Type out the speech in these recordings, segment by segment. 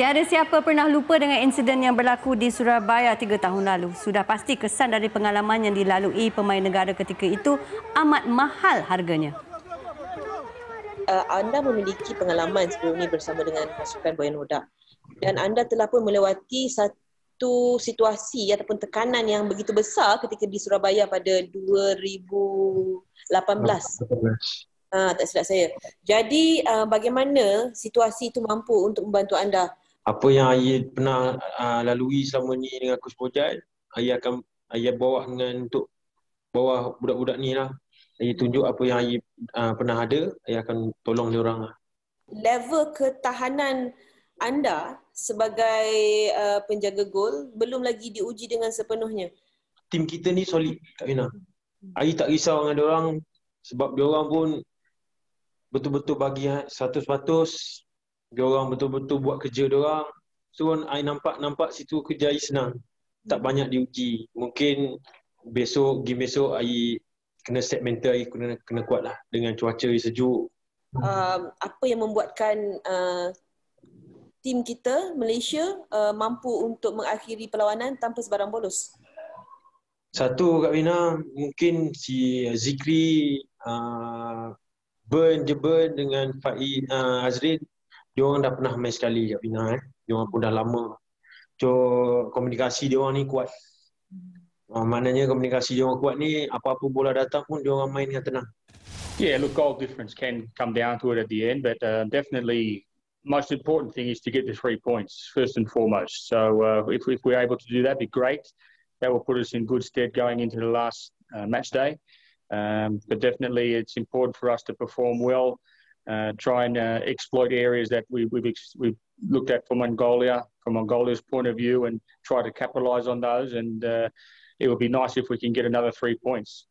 Tiada siapa pernah lupa dengan insiden yang berlaku di Surabaya tiga tahun lalu. Sudah pasti kesan dari pengalaman yang dilalui pemain negara ketika itu amat mahal harganya. Eh, anda memiliki pengalaman sebelum ini bersama dengan pasukan Boyan Noda dan anda telah pun melewati satu situasi ataupun tekanan yang begitu besar ketika di Surabaya pada 2018. 2018. Ha, tak silap saya. Jadi uh, bagaimana situasi itu mampu untuk membantu anda apa yang ayah pernah uh, lalui selama ni dengan Coach Bojai ayah akan ayah bawa dengan untuk bawa budak-budak ni lah ayah tunjuk apa yang ayah uh, pernah ada ayah akan tolong dia orang lah level ketahanan anda sebagai uh, penjaga gol belum lagi diuji dengan sepenuhnya tim kita ni solid Kak Mina ayah tak risau dengan dia orang sebab dia orang pun betul-betul bagi 100% dia orang betul-betul buat kerja dia orang so I nampak nampak situ kerja I senang tak hmm. banyak diuji mungkin besok game besok I kena set mental I kena kena kuatlah dengan cuaca yang sejuk uh, apa yang membuatkan uh, tim kita Malaysia uh, mampu untuk mengakhiri perlawanan tanpa sebarang bolos satu Kak Wina, mungkin si Zikri uh, burn je burn dengan Faiz uh, Azrin dia orang dah pernah main sekali kat final eh. Dia orang pun dah lama. So komunikasi dia orang ni kuat. Uh, maknanya komunikasi dia orang kuat ni apa-apa bola datang pun dia orang main dengan tenang. Yeah, look, goal difference can come down to it at the end, but uh, definitely most important thing is to get the three points first and foremost. So uh, if, if we're able to do that, be great. That will put us in good stead going into the last uh, match day. Um, but definitely, it's important for us to perform well Uh, try and uh, exploit areas that we, have we've, we've looked at for Mongolia, from Mongolia's point of view, and try to capitalise on those. And uh, it would be nice if we can get another three points.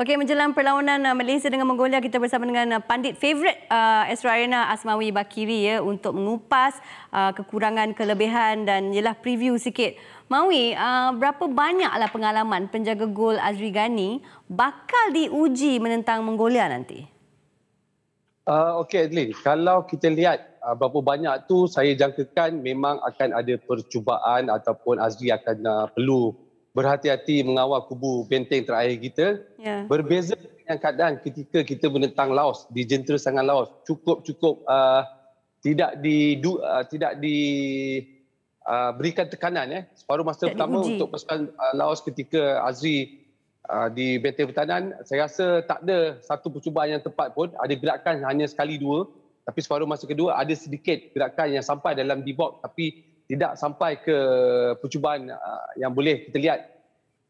Okey, menjelang perlawanan uh, Malaysia dengan Mongolia, kita bersama dengan uh, pandit favourite uh, Astro Arena Asmawi Bakiri ya, untuk mengupas uh, kekurangan, kelebihan dan ialah preview sikit. Mawi, uh, berapa banyaklah pengalaman penjaga gol Azri Ghani bakal diuji menentang Mongolia nanti? Uh, Okey, Adli. Kalau kita lihat uh, berapa banyak tu saya jangkakan memang akan ada percubaan ataupun Azri akan uh, perlu berhati-hati mengawal kubu benteng terakhir kita. Ya. Berbeza dengan keadaan ketika kita menentang Laos di jentera Sangan Laos cukup-cukup uh, tidak di uh, tidak di uh, berikan tekanan ya. Eh. Separuh masa tidak pertama untuk pasukan uh, Laos ketika Azri uh, di benteng pertahanan saya rasa tak ada satu percubaan yang tepat pun. Ada gerakan hanya sekali dua tapi separuh masa kedua ada sedikit gerakan yang sampai dalam D-box tapi tidak sampai ke percubaan uh, yang boleh kita lihat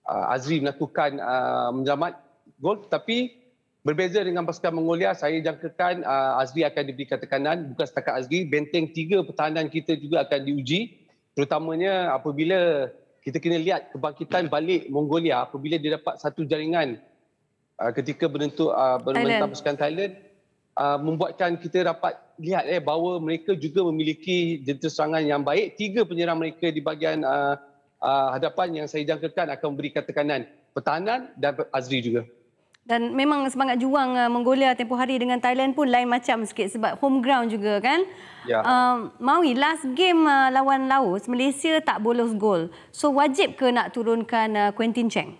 uh, Azri melakukan uh, menjamat gol tapi berbeza dengan pasukan Mongolia saya jangkakan uh, Azri akan diberikan tekanan bukan setakat Azri benteng tiga pertahanan kita juga akan diuji terutamanya apabila kita kena lihat kebangkitan balik Mongolia apabila dia dapat satu jaringan uh, ketika berentuk uh, pasukan Thailand uh, membuatkan kita dapat lihat eh bahawa mereka juga memiliki jentera serangan yang baik. Tiga penyerang mereka di bahagian uh, uh, hadapan yang saya jangkakan akan memberikan tekanan pertahanan dan Azri juga. Dan memang semangat juang uh, ah, Mongolia tempoh hari dengan Thailand pun lain macam sikit sebab home ground juga kan. Ya. Uh, Maui, last game uh, lawan Laos, Malaysia tak bolos gol. So wajib ke nak turunkan uh, Quentin Cheng?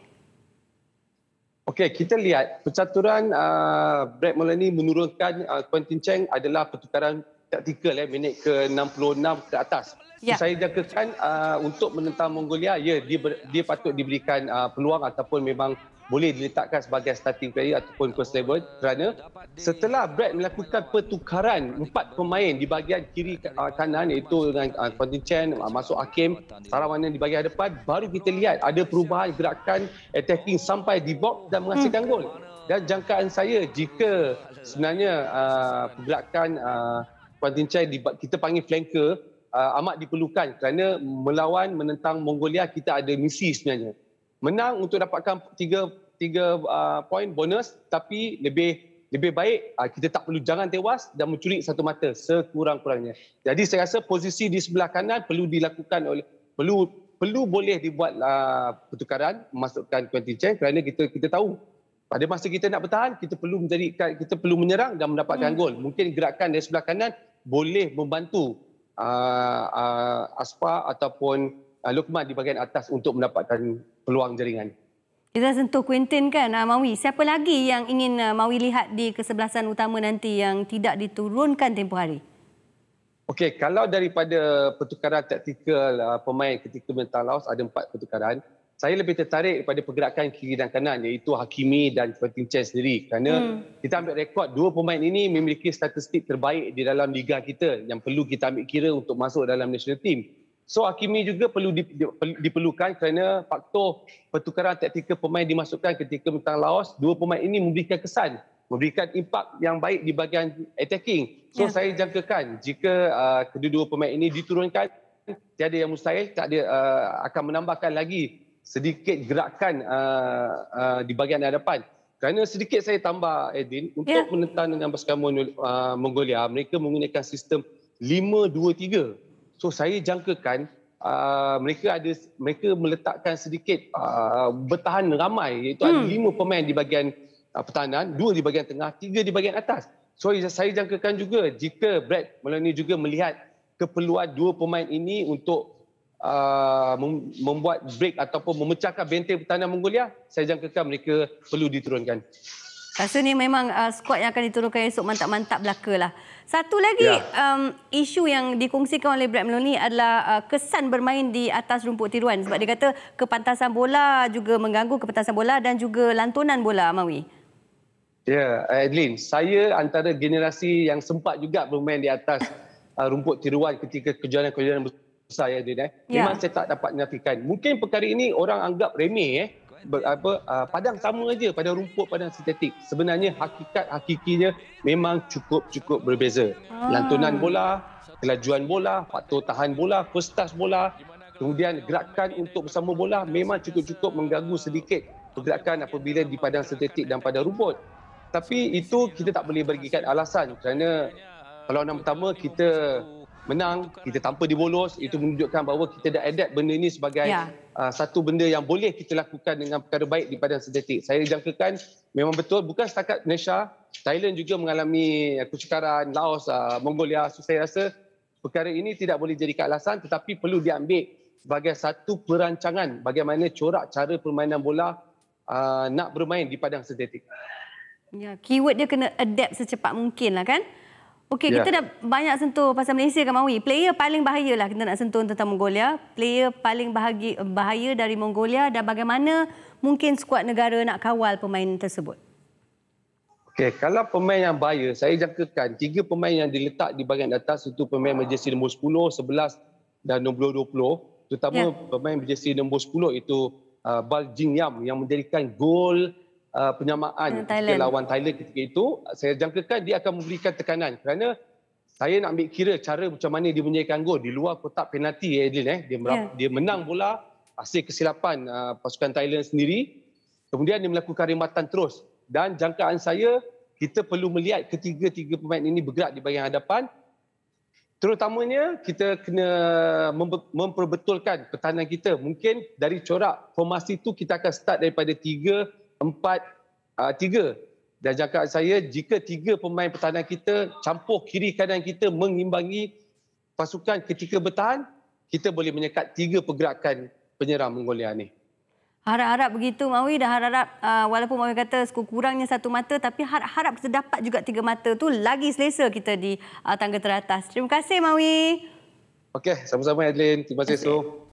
Okey, kita lihat percaturan uh, Brad Mulaney menurunkan uh, ah, Quentin Cheng adalah pertukaran taktikal ya, eh, minit ke-66 ke atas. Ya. Saya jangkakan uh, untuk menentang Mongolia, ya, dia, dia patut diberikan uh, peluang ataupun memang boleh diletakkan sebagai starting player ataupun first level kerana setelah Brad melakukan pertukaran empat pemain di bahagian kiri ah, kanan iaitu dengan Quentin ah, Chen ah, masuk Hakim Sarawana di bahagian depan baru kita lihat ada perubahan gerakan attacking sampai di box dan menghasilkan gol dan jangkaan saya jika sebenarnya uh, gerakan Quentin Chen kita panggil flanker amat diperlukan kerana melawan menentang Mongolia kita ada misi sebenarnya menang untuk dapatkan tiga tiga uh, poin bonus tapi lebih lebih baik uh, kita tak perlu jangan tewas dan mencuri satu mata sekurang-kurangnya. Jadi saya rasa posisi di sebelah kanan perlu dilakukan oleh perlu perlu boleh dibuat uh, pertukaran memasukkan Quentin Cheng kerana kita kita tahu pada masa kita nak bertahan kita perlu menjadi kita perlu menyerang dan mendapatkan hmm. gol. Mungkin gerakan dari sebelah kanan boleh membantu uh, uh, Aspa ataupun uh, Lukman di bahagian atas untuk mendapatkan peluang jaringan. Kita sentuh Quentin kan, uh, Mawi. Siapa lagi yang ingin uh, Mawi lihat di kesebelasan utama nanti yang tidak diturunkan tempoh hari? Okey, kalau daripada pertukaran taktikal uh, pemain ketika mental laos ada empat pertukaran. Saya lebih tertarik daripada pergerakan kiri dan kanan iaitu Hakimi dan Quentin Chen sendiri. Kerana hmm. kita ambil rekod dua pemain ini memiliki statistik terbaik di dalam liga kita yang perlu kita ambil kira untuk masuk dalam national team. So Hakimi juga perlu diperlukan kerana faktor pertukaran taktikal pemain dimasukkan ketika menentang Laos, dua pemain ini memberikan kesan, memberikan impak yang baik di bahagian attacking. So ya. saya jangkakan jika uh, kedua-dua pemain ini diturunkan, tiada yang mustahil tak ada uh, akan menambahkan lagi sedikit gerakan uh, uh, di bahagian hadapan. Kerana sedikit saya tambah Edin untuk ya. menentang dengan pasukan uh, Mongolia, mereka menggunakan sistem 5-2-3. So saya jangkakan uh, mereka ada mereka meletakkan sedikit uh, bertahan ramai iaitu hmm. ada lima pemain di bahagian uh, pertahanan, dua di bahagian tengah, tiga di bahagian atas. So saya jangkakan juga jika Brad Maloney juga melihat keperluan dua pemain ini untuk uh, membuat break ataupun memecahkan benteng pertahanan Mongolia, saya jangkakan mereka perlu diturunkan. Rasa ni memang uh, skuad yang akan diturunkan esok mantap-mantap belakalah. Satu lagi ya. um, isu yang dikongsikan oleh Brad Meloni adalah uh, kesan bermain di atas rumput tiruan. Sebab dia kata kepantasan bola juga mengganggu kepantasan bola dan juga lantunan bola, Mawi. Ya, Adeline. Saya antara generasi yang sempat juga bermain di atas uh, rumput tiruan ketika kejuangan-kejuangan besar, Adeline. Ya, eh. Ya. Memang ya. saya tak dapat menyatakan. Mungkin perkara ini orang anggap remeh, eh ber, apa uh, padang sama aja padang rumput padang sintetik sebenarnya hakikat hakikinya memang cukup-cukup berbeza hmm. lantunan bola kelajuan bola faktor tahan bola first touch bola kemudian gerakan untuk bersama bola memang cukup-cukup mengganggu sedikit pergerakan apabila di padang sintetik dan padang rumput tapi itu kita tak boleh berikan alasan kerana kalau yang pertama kita menang, kita tanpa dibolos, itu ya. menunjukkan bahawa kita dah adapt benda ini sebagai ya. uh, satu benda yang boleh kita lakukan dengan perkara baik di padang sintetik. Saya jangkakan memang betul, bukan setakat Malaysia, Thailand juga mengalami uh, kecukaran, Laos, uh, Mongolia. So, saya rasa perkara ini tidak boleh jadi alasan tetapi perlu diambil sebagai satu perancangan bagaimana corak cara permainan bola uh, nak bermain di padang sintetik. Ya, keyword dia kena adapt secepat mungkin lah kan? Okey, yeah. kita dah banyak sentuh pasal Malaysia kan Mawi. Player paling bahaya lah kita nak sentuh tentang Mongolia. Player paling bahagi, bahaya dari Mongolia dan bagaimana mungkin skuad negara nak kawal pemain tersebut? Okey, kalau pemain yang bahaya, saya jangkakan tiga pemain yang diletak di bahagian atas itu pemain berjersi nombor 10, 11 dan nombor 20. Terutama yeah. pemain berjersi nombor 10 itu uh, Bal Jingyam yang menjadikan gol uh, penyamaan Thailand. lawan Thailand ketika itu saya jangkakan dia akan memberikan tekanan kerana saya nak ambil kira cara macam mana dia menyediakan gol di luar kotak penalti eh, Adil eh dia yeah. dia menang bola hasil kesilapan uh, pasukan Thailand sendiri kemudian dia melakukan rematan terus dan jangkaan saya kita perlu melihat ketiga-tiga pemain ini bergerak di bahagian hadapan terutamanya kita kena memperbetulkan pertahanan kita mungkin dari corak formasi itu kita akan start daripada empat uh, tiga dan jangkaan saya jika tiga pemain pertahanan kita campur kiri kanan kita mengimbangi pasukan ketika bertahan kita boleh menyekat tiga pergerakan penyerang Mongolia ini. Harap-harap begitu Mawi dah harap-harap ah, walaupun Mawi kata sekurangnya satu mata tapi harap-harap kita dapat juga tiga mata tu lagi selesa kita di ah, tangga teratas. Terima kasih Mawi. Okey, sama-sama Adeline. Terima kasih. Okay. So.